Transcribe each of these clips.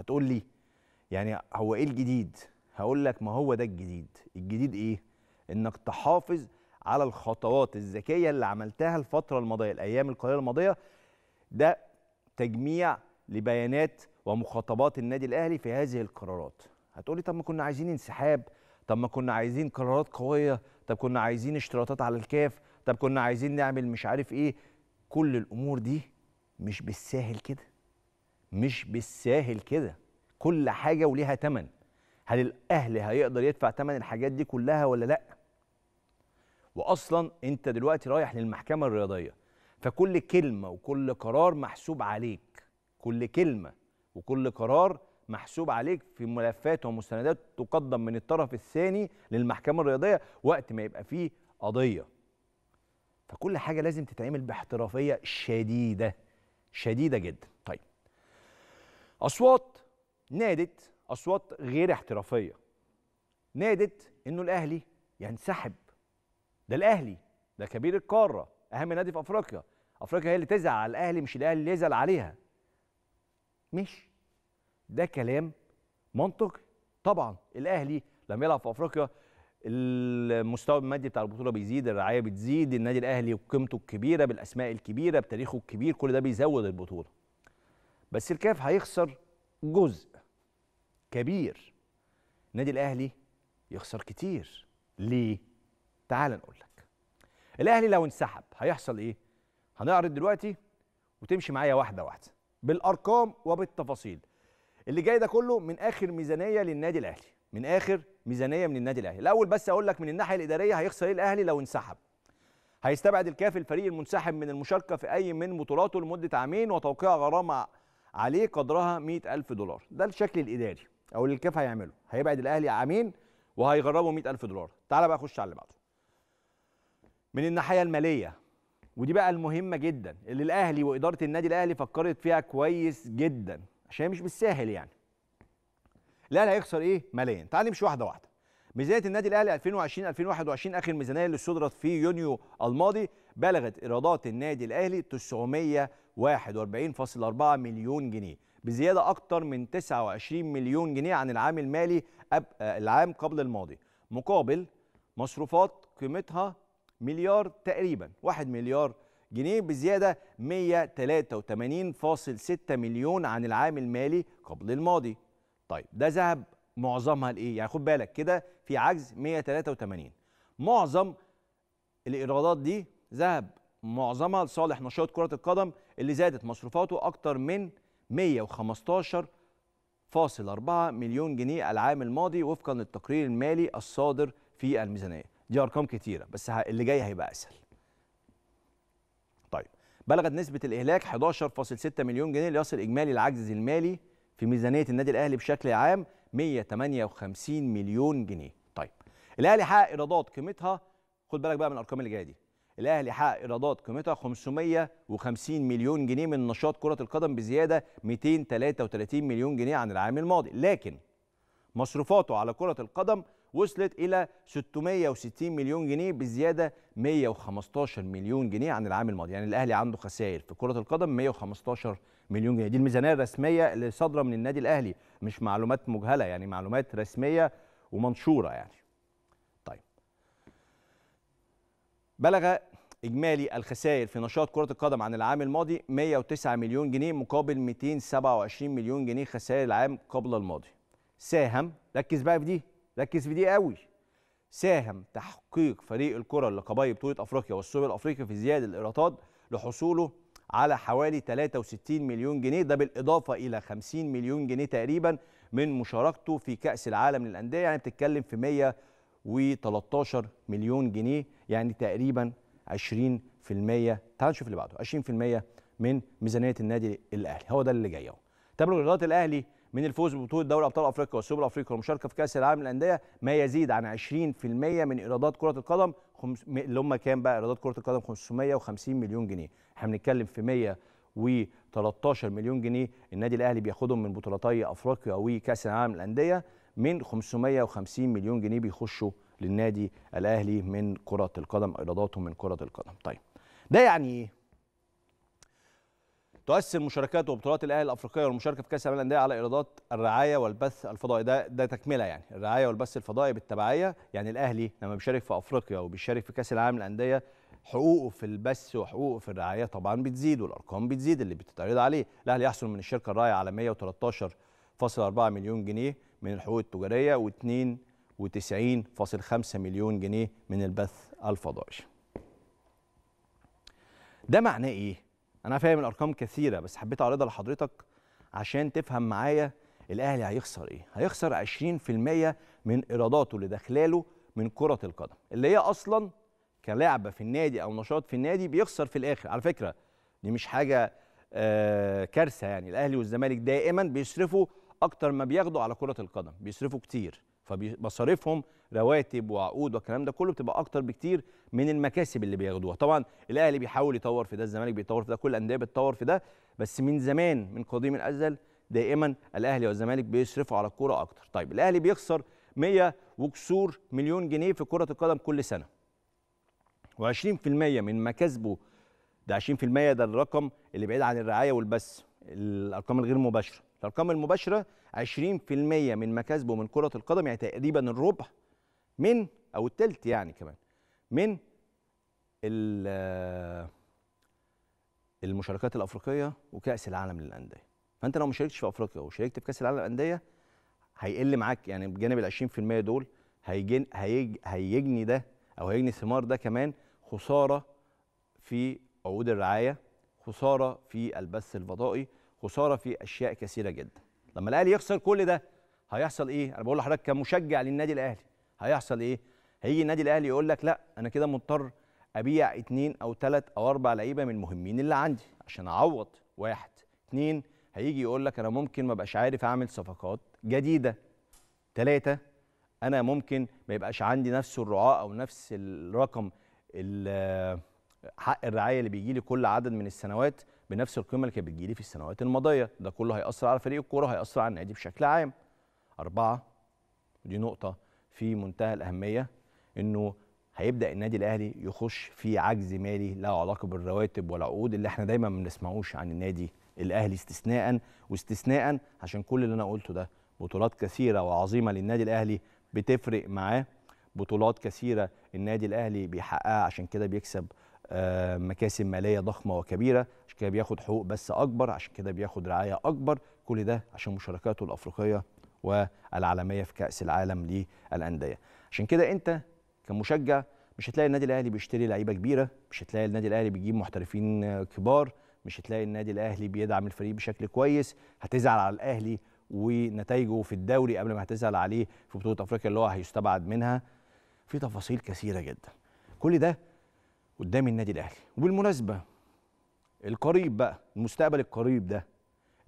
هتقول لي يعني هو ايه الجديد هقول لك ما هو ده الجديد الجديد ايه انك تحافظ على الخطوات الذكيه اللي عملتها الفتره الماضيه الايام القليله الماضيه ده تجميع لبيانات ومخاطبات النادي الاهلي في هذه القرارات هتقولي طب ما كنا عايزين انسحاب طب ما كنا عايزين قرارات قويه طب كنا عايزين اشتراطات على الكاف طب كنا عايزين نعمل مش عارف ايه كل الامور دي مش بالساهل كده مش بالساهل كده كل حاجه وليها ثمن هل الاهل هيقدر يدفع ثمن الحاجات دي كلها ولا لا واصلا انت دلوقتي رايح للمحكمه الرياضيه فكل كلمه وكل قرار محسوب عليك كل كلمه وكل قرار محسوب عليك في ملفات ومستندات تقدم من الطرف الثاني للمحكمه الرياضيه وقت ما يبقى فيه قضيه فكل حاجه لازم تتعمل باحترافيه شديده شديده جدا اصوات نادت اصوات غير احترافيه نادت انه الاهلي ينسحب ده الاهلي ده كبير القاره اهم نادي في افريقيا افريقيا هي اللي تزعل على الاهلي مش الاهلي اللي يزعل عليها مش ده كلام منطقي طبعا الاهلي لما يلعب في افريقيا المستوى المادي بتاع البطوله بيزيد الرعايه بتزيد النادي الاهلي وقيمته الكبيره بالاسماء الكبيره بتاريخه الكبير كل ده بيزود البطوله بس الكاف هيخسر جزء كبير النادي الاهلي يخسر كتير ليه تعال نقول لك الاهلي لو انسحب هيحصل ايه هنعرض دلوقتي وتمشي معايا واحده واحده بالارقام وبالتفاصيل اللي جاي ده كله من اخر ميزانيه للنادي الاهلي من اخر ميزانيه من النادي الاهلي الاول بس اقول لك من الناحيه الاداريه هيخسر ايه الاهلي لو انسحب هيستبعد الكاف الفريق المنسحب من المشاركه في اي من بطولاته لمده عامين وتوقيع غرامه عليه قدرها 100000 دولار ده الشكل الاداري او اللي الكاف هيعمله هيبعد الاهلي عامين وهيغربه 100000 دولار تعال بقى اخش على اللي بعده من الناحيه الماليه ودي بقى المهمه جدا اللي الاهلي واداره النادي الاهلي فكرت فيها كويس جدا عشان مش بالساهل يعني الاهلي هيخسر ايه ماليا تعال نمشي واحده واحده ميزانيه النادي الاهلي 2020 2021 اخر ميزانيه اللي صدرت في يونيو الماضي بلغت ايرادات النادي الاهلي 941.4 مليون جنيه بزياده اكتر من 29 مليون جنيه عن العام المالي آه، العام قبل الماضي مقابل مصروفات قيمتها مليار تقريبا 1 مليار جنيه بزياده 183.6 مليون عن العام المالي قبل الماضي طيب ده ذهب معظمها لايه؟ يعني خد بالك كده في عجز 183 معظم الايرادات دي ذهب معظمها لصالح نشاط كرة القدم اللي زادت مصروفاته أكتر من 115.4 مليون جنيه العام الماضي وفقا للتقرير المالي الصادر في الميزانية دي أرقام كتيرة بس اللي جاي هيبقى أسهل طيب بلغت نسبة الإهلاك 11.6 مليون جنيه ليصل إجمالي العجز المالي في ميزانية النادي الأهلي بشكل عام 158 مليون جنيه طيب الاهلي حقق ايرادات قيمتها خد بالك بقى من الارقام اللي جايه دي الاهلي حقق ايرادات قيمتها 550 مليون جنيه من نشاط كره القدم بزياده 233 مليون جنيه عن العام الماضي لكن مصروفاته على كره القدم وصلت إلى 660 مليون جنيه بزيادة 115 مليون جنيه عن العام الماضي يعني الأهلي عنده خسائر في كرة القدم 115 مليون جنيه دي الميزانية الرسمية اللي صادرة من النادي الأهلي مش معلومات مجهلة يعني معلومات رسمية ومنشورة يعني طيب بلغ إجمالي الخسائر في نشاط كرة القدم عن العام الماضي 109 مليون جنيه مقابل 227 مليون جنيه خسائر العام قبل الماضي ساهم ركز بقى في دي ركز في دي قوي ساهم تحقيق فريق الكره اللقبيه بطوله افريقيا والسوبر الافريقي في زياده الايرادات لحصوله على حوالي 63 مليون جنيه ده بالاضافه الى 50 مليون جنيه تقريبا من مشاركته في كاس العالم للانديه يعني بتتكلم في 113 مليون جنيه يعني تقريبا 20% تعال نشوف اللي بعده 20% من ميزانيه النادي الاهلي هو ده اللي جاي اهو تابلو الاهلي من الفوز ببطوله دوري ابطال افريقيا والسوبر افريقيا والمشاركه في كاس العالم للانديه ما يزيد عن 20% من ايرادات كره القدم خمس... اللي هم كام بقى ايرادات كره القدم 550 مليون جنيه احنا بنتكلم في 113 مليون جنيه النادي الاهلي بياخدهم من بطولتي افريقيا وكاس العالم للانديه من 550 مليون جنيه بيخشوا للنادي الاهلي من كره القدم ايراداتهم من كره القدم طيب ده يعني ايه تؤثر مشاركات وبطولات الاهلي الافريقيه والمشاركه في كاس العالم للانديه على ايرادات الرعايه والبث الفضائي ده ده تكمله يعني الرعايه والبث الفضائي بالتبعيه يعني الاهلي لما بيشارك في افريقيا وبيشارك في كاس العالم للانديه حقوقه في البث وحقوقه في الرعايه طبعا بتزيد والارقام بتزيد اللي بتتعرض عليه الاهلي يحصل من الشركه الراعيه على 113.4 مليون جنيه من الحقوق التجاريه و92.5 مليون جنيه من البث الفضائي ده معناه ايه انا فاهم الارقام كثيره بس حبيت اعرضها لحضرتك عشان تفهم معايا الاهلي هيخسر ايه هيخسر 20% من ايراداته اللي داخلاله من كره القدم اللي هي اصلا كلعبه في النادي او نشاط في النادي بيخسر في الاخر على فكره دي مش حاجه آه كارثه يعني الاهلي والزمالك دائما بيصرفوا اكتر ما بياخدوا على كره القدم بيصرفوا كتير فمصاريفهم رواتب وعقود والكلام ده كله بتبقى اكتر بكتير من المكاسب اللي بياخدوها طبعا الاهلي بيحاول يطور في ده الزمالك بيطور في ده كل الانديه بتطور في ده بس من زمان من قديم الازل دائما الاهلي والزمالك بيصرفوا على الكوره اكتر طيب الاهلي بيخسر 100 وكسور مليون جنيه في كره القدم كل سنه و20% من مكاسبه ده 20% ده الرقم اللي بعيد عن الرعايه والبث الارقام الغير مباشره الارقام المباشره 20% من مكاسبه من كره القدم يعني تقريبا الربع من او الثلث يعني كمان من المشاركات الافريقيه وكاس العالم للانديه فانت لو ما شاركتش في افريقيا وشاركت في كاس العالم للانديه هيقل معاك يعني بجانب ال 20% دول هيجن هيج هيجني ده او هيجني ثمار ده كمان خساره في عقود الرعايه خساره في البث الفضائي خساره في اشياء كثيره جدا لما الاهلي يخسر كل ده هيحصل ايه انا بقول لحضرتك كمشجع للنادي الاهلي هيحصل ايه هيجي النادي الاهلي يقول لك لا انا كده مضطر ابيع اثنين او ثلاث او اربع لعيبه من المهمين اللي عندي عشان اعوض واحد اثنين هيجي يقول لك انا ممكن ما بقاش عارف اعمل صفقات جديده ثلاثه انا ممكن ما يبقاش عندي نفس الرعاه او نفس الرقم حق الرعايه اللي بيجي لي كل عدد من السنوات بنفس القيمه اللي كانت بتجيلي في السنوات الماضيه ده كله هياثر على فريق الكوره هياثر على النادي بشكل عام اربعه دي نقطه في منتهى الاهميه انه هيبدا النادي الاهلي يخش في عجز مالي له علاقه بالرواتب والعقود اللي احنا دايما ما بنسمعوش عن النادي الاهلي استثناء واستثناء عشان كل اللي انا قلته ده بطولات كثيره وعظيمه للنادي الاهلي بتفرق معاه بطولات كثيره النادي الاهلي بيحققها عشان كده بيكسب آه، مكاسب ماليه ضخمه وكبيره عشان كده بياخد حقوق بس اكبر عشان كده بياخد رعايه اكبر كل ده عشان مشاركاته الافريقيه والعالميه في كاس العالم للانديه عشان كده انت كمشجع مش هتلاقي النادي الاهلي بيشتري لعيبه كبيره مش هتلاقي النادي الاهلي بيجيب محترفين كبار مش هتلاقي النادي الاهلي بيدعم الفريق بشكل كويس هتزعل على الاهلي ونتائجه في الدوري قبل ما هتزعل عليه في بطوله افريقيا اللي هو هيستبعد منها في تفاصيل كثيره جدا كل ده قدام النادي الاهلي وبالمناسبه القريب بقى المستقبل القريب ده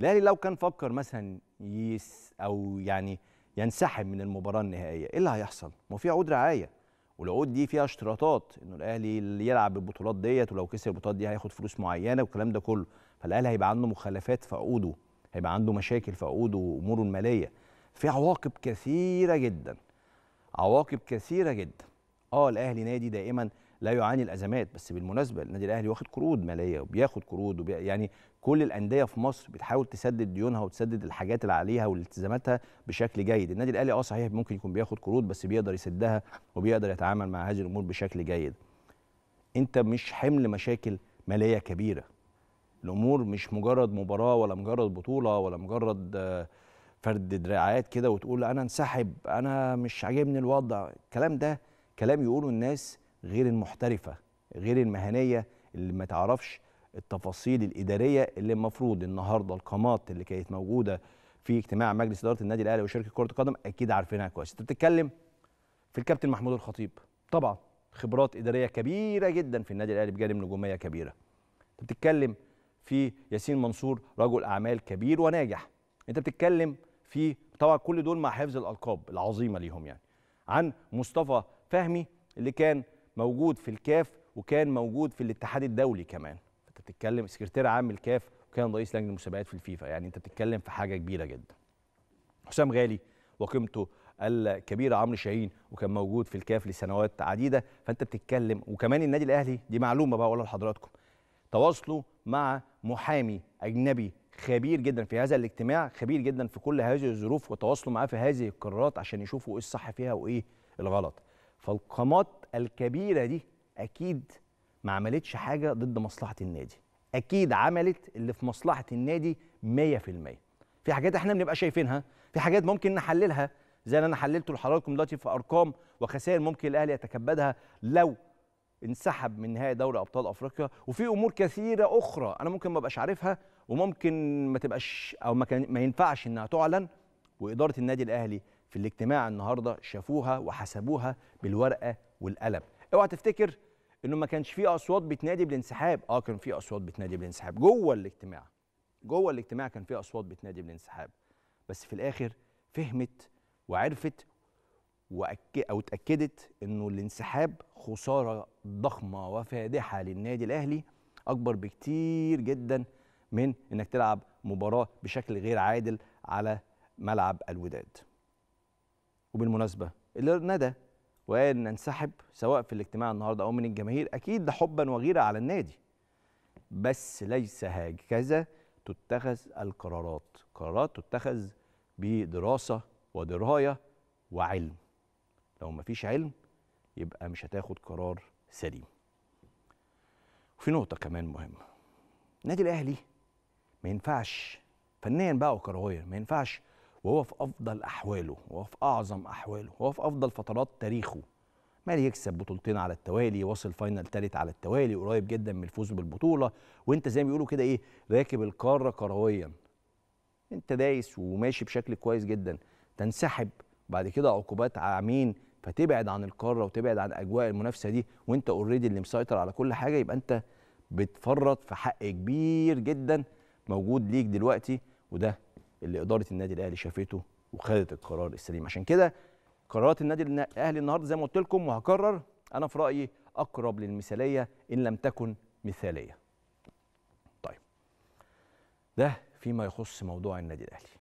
الاهلي لو كان فكر مثلا يس او يعني ينسحب من المباراه النهائيه ايه اللي هيحصل ما في عقود رعايه والعقود دي فيها اشتراطات انه الاهلي اللي يلعب بالبطولات ديت ولو كسب البطولات دي هياخد فلوس معينه والكلام ده كله فالاهلي هيبقى عنده مخالفات في عقوده هيبقى عنده مشاكل في عقوده واموره الماليه في عواقب كثيره جدا عواقب كثيره جدا اه الاهلي نادي دائما لا يعاني الازمات بس بالمناسبه النادي الاهلي واخد قروض ماليه وبياخد قروض وبي... يعني كل الانديه في مصر بتحاول تسدد ديونها وتسدد الحاجات اللي عليها والتزاماتها بشكل جيد النادي الاهلي اه صحيح ممكن يكون بياخد قروض بس بيقدر يسدها وبيقدر يتعامل مع هذه الامور بشكل جيد انت مش حمل مشاكل ماليه كبيره الامور مش مجرد مباراه ولا مجرد بطوله ولا مجرد آه، فرد دراعات كده وتقول انا انسحب انا مش عاجبني الوضع الكلام ده كلام يقوله الناس غير المحترفه غير المهنيه اللي ما تعرفش التفاصيل الاداريه اللي المفروض النهارده القامات اللي كانت موجوده في اجتماع مجلس اداره النادي الاهلي وشركه كره القدم اكيد عارفينها كويس انت بتتكلم في الكابتن محمود الخطيب طبعا خبرات اداريه كبيره جدا في النادي الاهلي بجانب نجوميه كبيره انت بتتكلم في ياسين منصور رجل اعمال كبير وناجح انت بتتكلم في طبعا كل دول مع حفظ الالقاب العظيمه ليهم يعني عن مصطفى فهمي اللي كان موجود في الكاف وكان موجود في الاتحاد الدولي كمان انت بتتكلم سكرتير عام الكاف وكان رئيس لجنه المسابقات في الفيفا يعني انت بتتكلم في حاجه كبيره جدا حسام غالي وقيمته الكبيره عمرو شاهين وكان موجود في الكاف لسنوات عديده فانت بتتكلم وكمان النادي الاهلي دي معلومه بقى اقولها لحضراتكم تواصلوا مع محامي اجنبي خبير جدا في هذا الاجتماع خبير جدا في كل هذه الظروف وتواصلوا معاه في هذه القرارات عشان يشوفوا ايه الصح فيها وايه الغلط فالقامات الكبيره دي اكيد ما عملتش حاجه ضد مصلحه النادي اكيد عملت اللي في مصلحه النادي 100% في حاجات احنا بنبقى شايفينها في حاجات ممكن نحللها زي اللي انا حللته لحضراتكم دلوقتي في ارقام وخسائر ممكن الاهلي يتكبدها لو انسحب من نهائي دوري ابطال افريقيا وفي امور كثيره اخرى انا ممكن ما ابقاش عارفها وممكن ما تبقاش او ما, كان ما ينفعش انها تعلن واداره النادي الاهلي في الاجتماع النهارده شافوها وحسبوها بالورقه والقلب اوعى تفتكر انه ما كانش فيه اصوات بتنادي بالانسحاب اه كان فيه اصوات بتنادي بالانسحاب جوه الاجتماع جوه الاجتماع كان فيه اصوات بتنادي بالانسحاب بس في الاخر فهمت وعرفت وأك... او اتاكدت انه الانسحاب خساره ضخمه وفادحه للنادي الاهلي اكبر بكتير جدا من انك تلعب مباراه بشكل غير عادل على ملعب الوداد وبالمناسبه اللي ندى وقال ننسحب سواء في الاجتماع النهارده او من الجماهير اكيد ده حبا وغيره على النادي بس ليس هكذا تتخذ القرارات قرارات تتخذ بدراسه ودرايه وعلم لو مفيش علم يبقى مش هتاخد قرار سليم وفي نقطه كمان مهمه النادي الاهلي ما ينفعش فنيا بقى وكرويا ما ينفعش وهو في افضل احواله وهو في اعظم احواله وهو في افضل فترات تاريخه مال يكسب بطولتين على التوالي واصل فاينل تالت على التوالي قريب جدا من الفوز بالبطوله وانت زي ما بيقولوا كده ايه راكب القاره كرويا انت دايس وماشي بشكل كويس جدا تنسحب بعد كده عقوبات عامين فتبعد عن القاره وتبعد عن اجواء المنافسه دي وانت اوريدي اللي مسيطر على كل حاجه يبقى انت بتفرط في حق كبير جدا موجود ليك دلوقتي وده اللي اداره النادي الاهلي شافته وخدت القرار السليم عشان كده قرارات النادي الاهلي النهارده زي ما قلت لكم وهكرر انا في رايي اقرب للمثاليه ان لم تكن مثاليه طيب ده فيما يخص موضوع النادي الاهلي